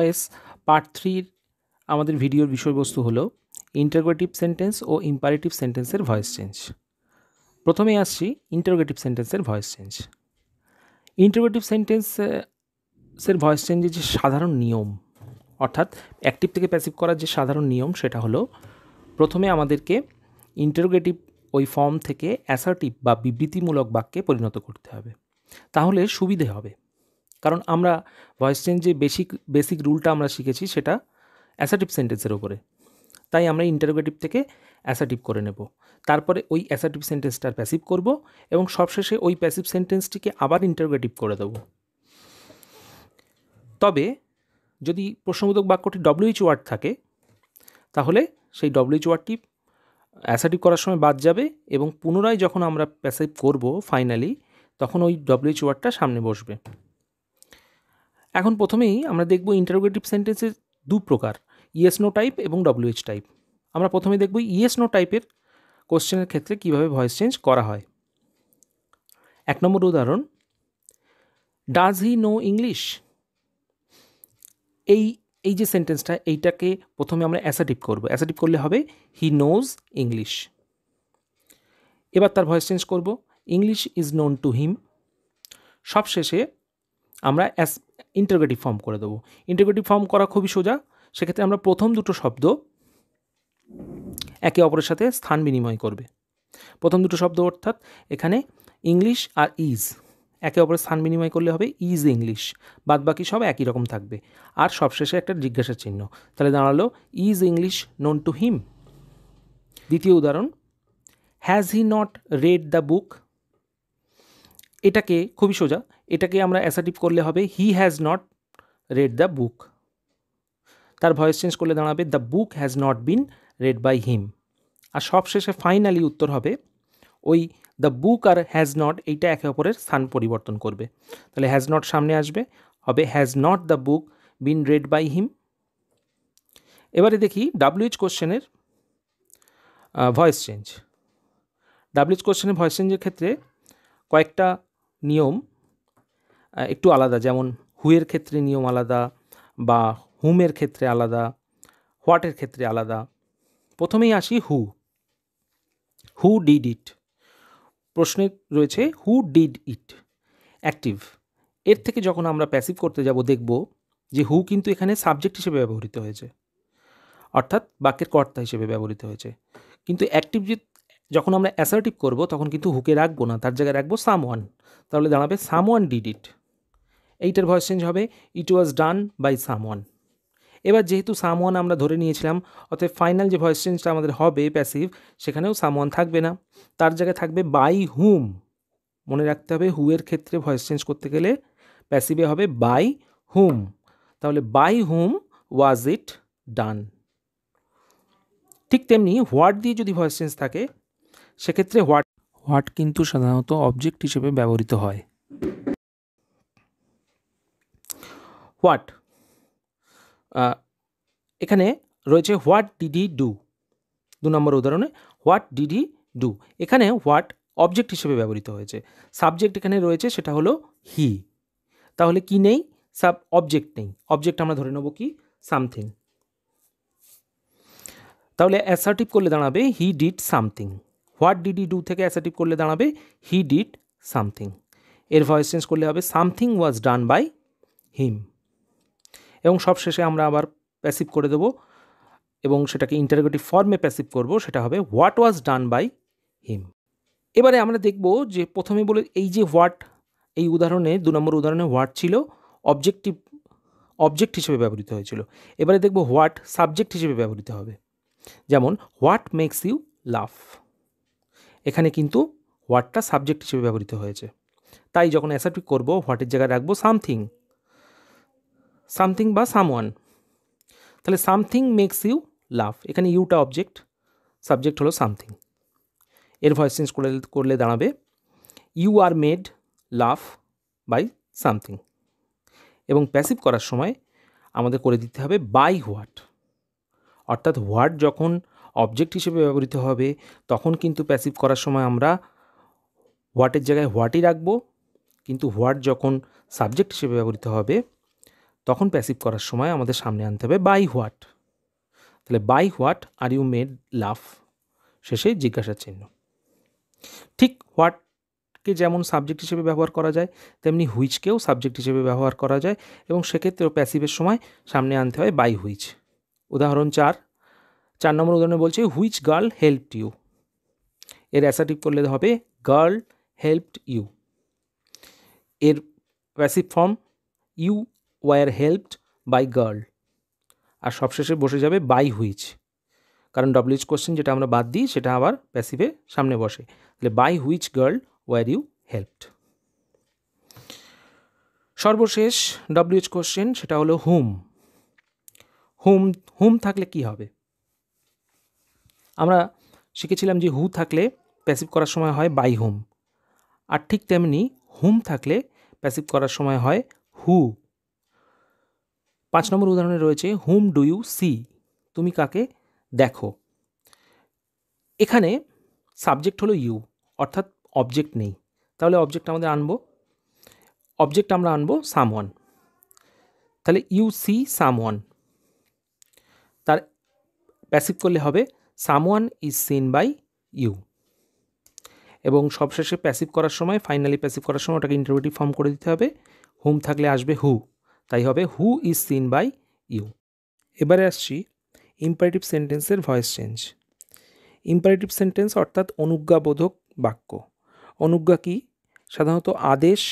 voice part থ্রির আমাদের ভিডিওর বিষয়বস্তু হলো ইন্টারগ্রেটিভ সেন্টেন্স ও ইম্পারেটিভ সেন্টেন্সের ভয়েস চেঞ্জ প্রথমে আসছি ইন্টারগ্রেটিভ সেন্টেন্সের ভয়েস চেঞ্জ ইন্টারগ্রেটিভ সেন্টেন্সের ভয়েস চেঞ্জের যে সাধারণ নিয়ম অর্থাৎ অ্যাক্টিভ থেকে প্যাসিভ করার যে সাধারণ নিয়ম সেটা হলো প্রথমে আমাদেরকে ইন্টারোগেটিভ ওই ফর্ম থেকে অ্যাসার্টিভ বা বিবৃতিমূলক বাক্যে পরিণত করতে হবে তাহলে সুবিধে হবে কারণ আমরা ভয়েস চেঞ্জ যে বেসিক বেসিক রুলটা আমরা শিখেছি সেটা অ্যাসাটিভ সেন্টেন্সের ওপরে তাই আমরা ইন্টারোগেটিভ থেকে অ্যাসাটিভ করে নেব তারপরে ওই অ্যাসাটিভ সেন্টেন্সটার প্যাসিভ করব এবং সবশেষে ওই প্যাসিভ সেন্টেন্সটিকে আবার ইন্টারোগেটিভ করে দেব তবে যদি প্রশ্নবোধক বাক্যটি ডব্লিউইচ ওয়ার্ড থাকে তাহলে সেই ডব্লিউইচ ওয়ার্ডটি অ্যাসাটিভ করার সময় বাদ যাবে এবং পুনরায় যখন আমরা প্যাসিভ করব ফাইনালি তখন ওই ডব্লিউইচ ওয়ার্ডটা সামনে বসবে এখন প্রথমেই আমরা দেখব ইন্টারোগেটিভ সেন্টেন্সের দু প্রকার ইএস নো টাইপ এবং ডব্লিউএইচ টাইপ আমরা প্রথমে দেখব ইএস নো টাইপের কোশ্চেনের ক্ষেত্রে কিভাবে ভয়েস চেঞ্জ করা হয় এক নম্বর উদাহরণ ডাজ হি নো ইংলিশ এই এই যে সেন্টেন্সটা এইটাকে প্রথমে আমরা অ্যাসাটিভ করব অ্যাসাটিভ করলে হবে হি নোজ ইংলিশ এবার তার ভয়েস চেঞ্জ করব English is known to him সবশেষে আমরা ইন্টারগেটিভ ফর্ম করে দেবো ইন্টারগেটিভ ফর্ম করা খুবই সোজা সেক্ষেত্রে আমরা প্রথম দুটো শব্দ একে অপরের সাথে স্থান বিনিময় করবে প্রথম দুটো শব্দ অর্থাৎ এখানে ইংলিশ আর ইজ একে অপরের স্থান বিনিময় করলে হবে ইজ ইংলিশ বাদ বাকি সব একই রকম থাকবে আর সবশেষে একটা জিজ্ঞাসা চিহ্ন তাহলে দাঁড়ালো is English known to him দ্বিতীয় উদাহরণ has he not read the book এটাকে খুবই সোজা এটাকে আমরা অ্যাসার্টিভ করলে হবে he has not read the book তার ভয়েস চেঞ্জ করলে দাঁড়াবে the book has not been read by him আর সবশেষে ফাইনালি উত্তর হবে ওই দ্য বুক আর হ্যাজ নট এইটা একে অপরের স্থান পরিবর্তন করবে তাহলে হ্যাজ নট সামনে আসবে হবে has not the book been read by him এবারে দেখি ডাব্লিউএইচ কোশ্চেনের ভয়েস চেঞ্জ ডাব্লিউএইচ কোশ্চেনের ভয়েস চেঞ্জের ক্ষেত্রে কয়েকটা নিয়ম একটু আলাদা যেমন হুয়ের ক্ষেত্রে নিয়ম আলাদা বা হুমের ক্ষেত্রে আলাদা হোয়াটের ক্ষেত্রে আলাদা প্রথমেই আসি হু হু ডিড ইট প্রশ্নে রয়েছে হু ডিড ইট অ্যাক্টিভ এর থেকে যখন আমরা প্যাসিভ করতে যাব দেখব যে হু কিন্তু এখানে সাবজেক্ট হিসেবে ব্যবহৃত হয়েছে অর্থাৎ বাক্যের কর্তা হিসেবে ব্যবহৃত হয়েছে কিন্তু অ্যাক্টিভ যে যখন আমরা অ্যাসার্টিভ করব তখন কিন্তু হুকে রাখবো না তার জায়গায় রাখবো সামওয়ান তাহলে দাঁড়াবে সামওয়ান ডিড ইট এইটার ভয়েস চেঞ্জ হবে ইট ওয়াজ ডান বাই সামওয়ান এবার যেহেতু সামওয়ান আমরা ধরে নিয়েছিলাম অর্থাৎ ফাইনাল যে ভয়েস চেঞ্জটা আমাদের হবে প্যাসিভ সেখানেও সামওয়ান থাকবে না তার জায়গায় থাকবে বাই হুম মনে রাখতে হবে হুয়ের ক্ষেত্রে ভয়েস চেঞ্জ করতে গেলে প্যাসিভে হবে বাই হুম তাহলে বাই হুম ওয়াজ ইট ডান ঠিক তেমনি হোয়াট দিয়ে যদি ভয়েস চেঞ্জ থাকে সেক্ষেত্রে হোয়াট হোয়াট কিন্তু সাধারণত অবজেক্ট হিসেবে ব্যবহৃত হয় হোয়াট এখানে রয়েছে হোয়াট ডিড ই ডু দু নম্বর উদাহরণে হোয়াট ডিড ই ডু এখানে হোয়াট অবজেক্ট হিসেবে ব্যবহৃত হয়েছে সাবজেক্ট এখানে রয়েছে সেটা হলো হি তাহলে কি নেই সাব অবজেক্ট নেই অবজেক্ট আমরা ধরে নেব কি সামথিং তাহলে অ্যাসার্টিভ করলে দাঁড়াবে he did something what did he do থেকে অ্যাসার্টিভ করলে দাঁড়াবে হি ডিড সামথিং এর ভয়েস চেঞ্জ করলে হবে something was done by him এবং সবশেষে আমরা আবার প্যাসিভ করে দেবো এবং সেটাকে ইন্টারগেটিভ ফর্মে প্যাসিভ করব সেটা হবে what was done by him এবারে আমরা দেখব যে প্রথমে বলে এই যে হোয়াট এই উদাহরণে দু নম্বর উদাহরণে হোয়াট ছিল অবজেক্টিভ অবজেক্ট হিসেবে ব্যবহৃত হয়েছিল এবারে দেখব হোয়াট সাবজেক্ট হিসেবে ব্যবহৃত হবে যেমন হোয়াট মেক্স ইউ লাফ এখানে কিন্তু হোয়াটটা সাবজেক্ট হিসেবে ব্যবহৃত হয়েছে তাই যখন অ্যাসার্টিভ করবো হোয়াটের জায়গায় রাখবো সামথিং সামথিং বা সামওয়ান তাহলে সামথিং মেক্স ইউ লাভ এখানে ইউটা অবজেক্ট সাবজেক্ট হলো সামথিং এর ভয়েস চেঞ্জ করলে করলে দাঁড়াবে you are made love by something এবং প্যাসিভ করার সময় আমাদের করে দিতে হবে বাই হোয়াট অর্থাৎ হোয়াট যখন অবজেক্ট হিসেবে ব্যবহৃত হবে তখন কিন্তু প্যাসিভ করার সময় আমরা হোয়াটের জায়গায় হোয়াটই রাখবো কিন্তু হোয়াট যখন সাবজেক্ট হিসেবে ব্যবহৃত হবে তখন প্যাসিভ করার সময় আমাদের সামনে আনতে হবে বাই হোয়াট তাহলে by what are you made love শেষে জিজ্ঞাসার চিহ্ন ঠিক হোয়াটকে যেমন সাবজেক্ট হিসেবে ব্যবহার করা যায় তেমনি হুইচকেও সাবজেক্ট হিসেবে ব্যবহার করা যায় এবং সেক্ষেত্রেও প্যাসিভের সময় সামনে আনতে হয় বাই হুইচ উদাহরণ চার চার নম্বর উদাহরণে বলছে হুইচ গার্ল হেল্প ইউ এর অ্যাসাটিভ করলে হবে গার্ল হেল্পড ইউ এর passive form you were helped by girl আর সবশেষে বসে যাবে বাই হুইচ কারণ ডব্লিউচ কোশ্চেন যেটা আমরা বাদ দিই সেটা আবার প্যাসিভে সামনে বসে তাহলে by which girl were you helped সর্বশেষ ডব্লিউচ কোশ্চেন সেটা হলো হুম হুম হুম থাকলে কি হবে আমরা শিখেছিলাম যে হু থাকলে প্যাসিভ করার সময় হয় বাই হুম আর ঠিক তেমনি হুম থাকলে প্যাসিভ করার সময় হয় হু পাঁচ নম্বর উদাহরণে রয়েছে হুম ডু ইউ সি তুমি কাকে দেখো এখানে সাবজেক্ট হলো ইউ অর্থাৎ অবজেক্ট নেই তাহলে অবজেক্ট আমাদের আনবো অবজেক্ট আমরা আনবো সামওয়ান তাহলে ইউ সি সামওয়ান তার প্যাসিভ করলে হবে someone is seen by you এবং সবশেষে প্যাসিভ করার সময় ফাইনালি প্যাসিভ করার সময় ওটাকে ইন্টারভিউটিভ ফর্ম করে দিতে হবে হুম থাকলে আসবে হু তাই হবে who is seen by you এবারে আসছি ইম্পারেটিভ সেন্টেন্সের ভয়েস চেঞ্জ ইম্পারেটিভ সেন্টেন্স অর্থাৎ অনুজ্ঞাবোধক বাক্য অনুজ্ঞা কি সাধারণত আদেশ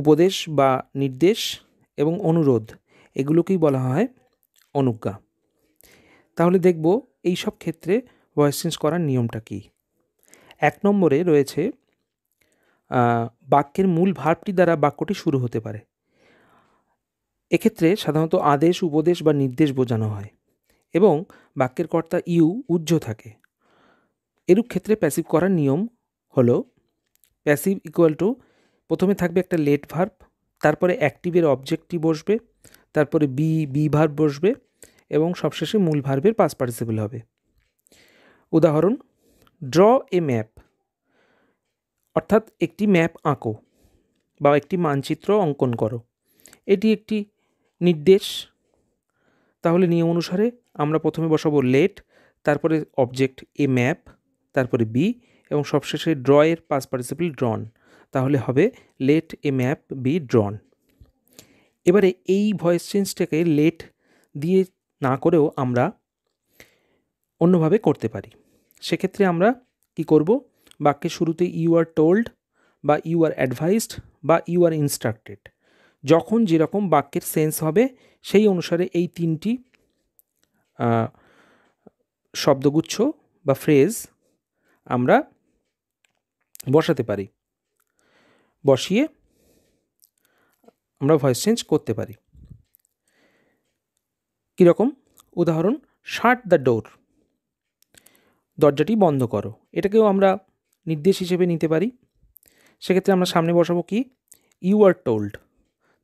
উপদেশ বা নির্দেশ এবং অনুরোধ এগুলোকেই বলা হয় অনুজ্ঞা তাহলে দেখব এই সব ক্ষেত্রে ভয়েস চেঞ্জ করার নিয়মটা কী এক নম্বরে রয়েছে বাক্যের মূল ভাবটি দ্বারা বাক্যটি শুরু হতে পারে এক্ষেত্রে সাধারণত আদেশ উপদেশ বা নির্দেশ বোঝানো হয় এবং বাক্যের কর্তা ইউ উজ্জ্ব থাকে এরূপ ক্ষেত্রে প্যাসিভ করার নিয়ম হলো প্যাসিভ ইকুয়াল টু প্রথমে থাকবে একটা লেট ভার্ব তারপরে অ্যাক্টিভের অবজেক্টটি বসবে তারপরে বি বি ভার্ব বসবে এবং সবশেষে মূল ভার্বের পাস পার্টিসিপেল হবে উদাহরণ ড্র এ ম্যাপ অর্থাৎ একটি ম্যাপ আঁকো বা একটি মানচিত্র অঙ্কন করো এটি একটি নির্দেশ তাহলে নিয়ম অনুসারে আমরা প্রথমে বসাবো লেট তারপরে অবজেক্ট এ ম্যাপ তারপরে বি এবং সবশেষে ড্রয়ের পাস পার্টিসিপল ড্রন তাহলে হবে let A map B drawn এবারে এই ভয়েস চেঞ্জটাকে লেট দিয়ে না করেও আমরা অন্যভাবে করতে পারি সেক্ষেত্রে আমরা কি করব বাক্যের শুরুতে ইউ আর টোল্ড বা ইউ আর অ্যাডভাইসড বা ইউ আর ইনস্ট্রাক্টেড যখন যেরকম বাক্যের সেন্স হবে সেই অনুসারে এই তিনটি শব্দগুচ্ছ বা ফ্রেজ আমরা বসাতে পারি বসিয়ে আমরা ভয়েস চেঞ্জ করতে পারি কীরকম উদাহরণ শার্ট দ্য ডোর দরজাটি বন্ধ করো এটাকেও আমরা নির্দেশ হিসেবে নিতে পারি সেক্ষেত্রে আমরা সামনে বসাবো কি ইউ আর টোল্ড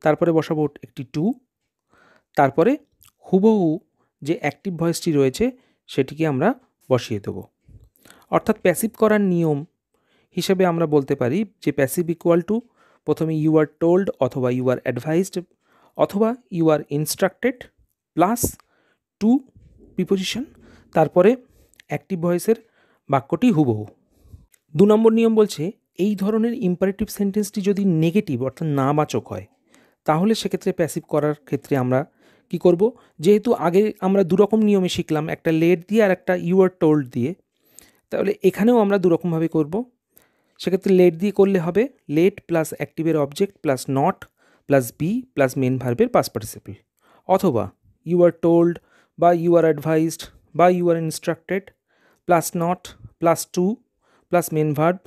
তারপরে বসাবো একটি টু তারপরে হুবহু যে অ্যাক্টিভ ভয়েসটি রয়েছে সেটিকে আমরা বসিয়ে দেবো অর্থাৎ প্যাসিভ করার নিয়ম হিসেবে আমরা বলতে পারি যে প্যাসিভ ইকুয়াল টু প্রথমে ইউ আর টোল্ড অথবা ইউ আর অ্যাডভাইসড অথবা you are instructed plus to preposition তারপরে অ্যাক্টিভ ভয়েসের বাক্যটি হুবহু দু নম্বর নিয়ম বলছে এই ধরনের ইম্পারেটিভ সেন্টেন্সটি যদি নেগেটিভ অর্থাৎ নাবাচক হয় তাহলে সেক্ষেত্রে প্যাসিভ করার ক্ষেত্রে আমরা কি করব যেহেতু আগে আমরা দুরকম নিয়মে শিখলাম একটা লেট দিয়ে আর একটা ইউআর টোল্ড দিয়ে তাহলে এখানেও আমরা দুরকমভাবে করব সেক্ষেত্রে লেট দিয়ে করলে হবে লেট প্লাস অ্যাক্টিভের object plus not plus be plus main ভার্বের পাস পার্টিসিপেল অথবা ইউ আর টোল্ড বা ইউ আর অ্যাডভাইসড বা you are instructed plus not plus to plus main verb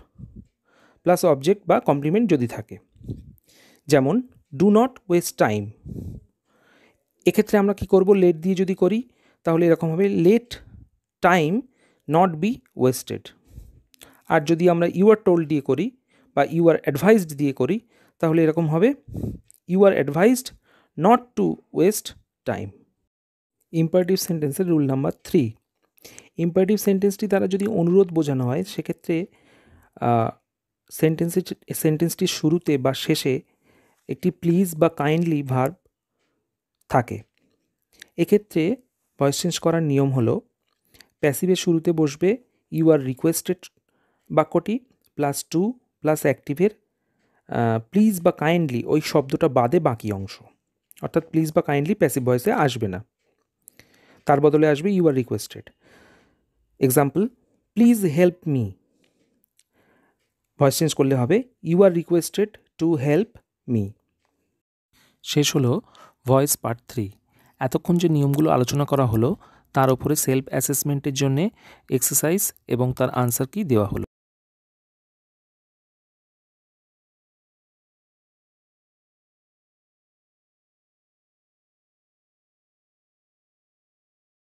plus object বা কমপ্লিমেন্ট যদি থাকে যেমন ডু নট ওয়েস্ট টাইম এক্ষেত্রে আমরা কি করব লেট দিয়ে যদি করি তাহলে এরকম হবে let time not be wasted আর যদি আমরা ইউ আর টোল্ড দিয়ে করি বা ইউ আর অ্যাডভাইসড দিয়ে করি তাহলে এরকম হবে you are advised not to waste time imperative সেন্টেন্সের রুল নাম্বার থ্রি ইম্পারেটিভ সেন্টেন্সটি দ্বারা যদি অনুরোধ বোঝানো হয় সেক্ষেত্রে সেন্টেন্সে সেন্টেন্সটির শুরুতে বা শেষে একটি প্লিজ বা কাইন্ডলি ভার্ব থাকে এক্ষেত্রে ভয়েস চেঞ্জ করার নিয়ম হলো প্যাসিভের শুরুতে বসবে ইউ আর রিকোয়েস্টেড বাক্যটি প্লাস টু প্লাস অ্যাক্টিভের প্লিজ বা কাইন্ডলি ওই শব্দটা বাদে বাকি অংশ অর্থাৎ প্লিজ বা কাইন্ডলি প্যাসিভ ভয়েসে আসবে না তার বদলে আসবে you are requested example please help me voice change করলে হবে you are requested to help me শেষ হলো ভয়েস পার্ট থ্রি এতক্ষণ যে নিয়মগুলো আলোচনা করা হলো তার উপরে সেলফ অ্যাসেসমেন্টের জন্যে এক্সারসাইজ এবং তার আনসার কি দেওয়া হলো